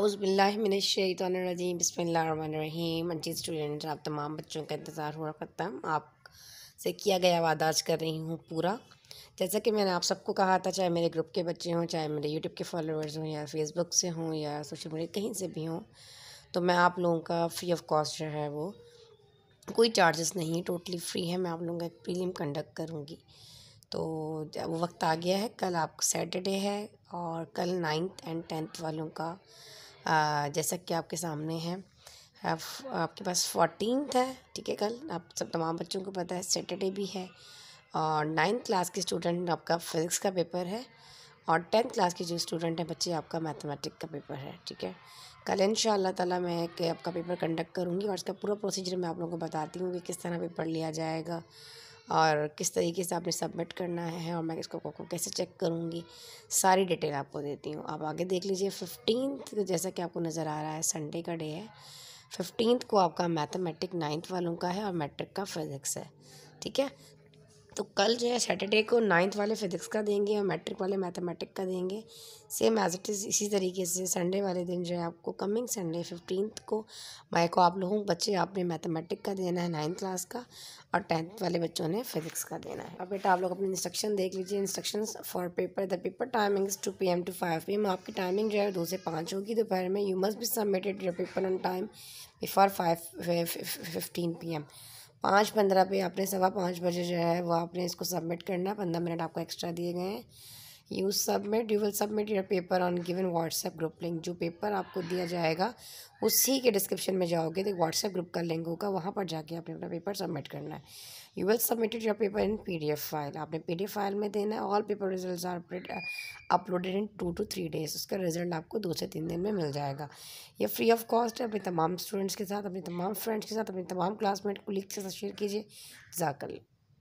आउज़बिल्लिमिनशैतरजीम बसमीम जी स्टूडेंट आप तमाम बच्चों का इंतज़ार हुआ करता था आप से किया गया वादा आज कर रही हूँ पूरा जैसा कि मैंने आप सबको कहा था चाहे मेरे ग्रुप के बच्चे हों चाहे मेरे यूट्यूब के फॉलोअर्स हों या फेसबुक से हों या सोशल मीडिया कहीं से भी हों तो मैं आप लोगों का फ्री ऑफ कॉस्ट जो है वो कोई चार्जेस नहीं टोटली फ्री है मैं आप लोगों का एक प्रीलिम कंडक्ट करूँगी तो वो वक्त आ गया है कल आपका सैटरडे है और कल नाइन्थ एंड टेंथ वालों का जैसा कि आपके सामने है आप, आपके पास फोर्टीन है ठीक है कल आप सब तमाम बच्चों को पता है सैटरडे भी है और नाइन्थ क्लास के स्टूडेंट आपका फिजिक्स का पेपर है और टेंथ क्लास के जो स्टूडेंट हैं बच्चे आपका मैथमेटिक का पेपर है ठीक है कल इन ताला मैं एक आपका पेपर कंडक्ट करूँगी और इसका पूरा प्रोसीजर मैं आप लोगों को बताती हूँ कि किस तरह पेपर लिया जाएगा और किस तरीके से आपने सबमिट करना है और मैं इसको को कैसे चेक करूँगी सारी डिटेल आपको देती हूँ आप आगे देख लीजिए फिफ्टीन जैसा कि आपको नज़र आ रहा है संडे का डे है फिफ्टीन को आपका मैथमेटिक नाइन्थ वालों का है और मैट्रिक का फिज़िक्स है ठीक है तो कल जो है सैटरडे को नाइन्थ वाले फिज़िक्स का देंगे और मैट्रिक वाले मैथमेटिक का देंगे सेम एज इट इज़ इसी तरीके से संडे वाले दिन जो है आपको कमिंग संडे फिफ्टींथ को मई को आप लोगों बच्चे आपने मैथमेटिक का देना है नाइन्थ क्लास का और टेंथ वाले बच्चों ने फिज़िक्स का देना है अब बेटा आप लोग अपने इंस्ट्रक्शन देख लीजिए instruction for paper the paper timing two P M to five P M आपकी टाइमिंग जो है दो से पाँच होगी दोपहर में you must be submitted your paper on time before five fifteen P M पाँच पंद्रह पे आपने सवा पाँच बजे जो है वो आपने इसको सबमिट करना पंद्रह मिनट आपको एक्स्ट्रा दिए गए हैं you submit you will submit your paper on given WhatsApp group link जो पेपर आपको दिया जाएगा उसी के डिस्क्रिप्शन में जाओगे तो व्हाट्सएप ग्रुप का लिंक होगा वहाँ पर जाके आपने अपना पेपर सबमिट करना है you will submitted your paper in P D F file आपने पी डी एफ फाइल में देना है all paper result are uploaded in two to three days उसका रिजल्ट आपको दो से तीन दिन में मिल जाएगा ये फ्री ऑफ कॉस्ट है अपने तमाम स्टूडेंट्स के साथ अपने तमाम फ्रेंड्स के साथ अपने तमाम क्लासमेट को लिख के साथ शेयर कीजिए जाकर